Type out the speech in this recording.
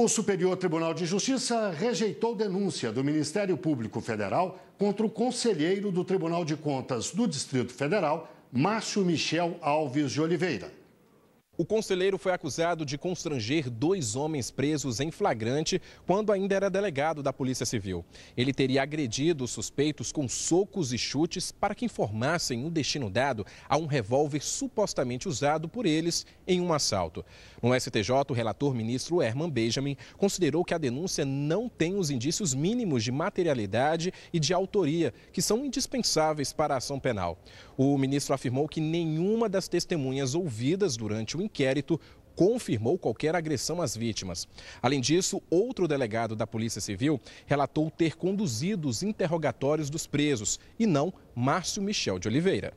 O Superior Tribunal de Justiça rejeitou denúncia do Ministério Público Federal contra o conselheiro do Tribunal de Contas do Distrito Federal, Márcio Michel Alves de Oliveira. O conselheiro foi acusado de constranger dois homens presos em flagrante quando ainda era delegado da Polícia Civil. Ele teria agredido os suspeitos com socos e chutes para que informassem o destino dado a um revólver supostamente usado por eles em um assalto. No STJ, o relator ministro Herman Benjamin considerou que a denúncia não tem os indícios mínimos de materialidade e de autoria, que são indispensáveis para a ação penal. O ministro afirmou que nenhuma das testemunhas ouvidas durante o inquérito confirmou qualquer agressão às vítimas. Além disso, outro delegado da Polícia Civil relatou ter conduzido os interrogatórios dos presos e não Márcio Michel de Oliveira.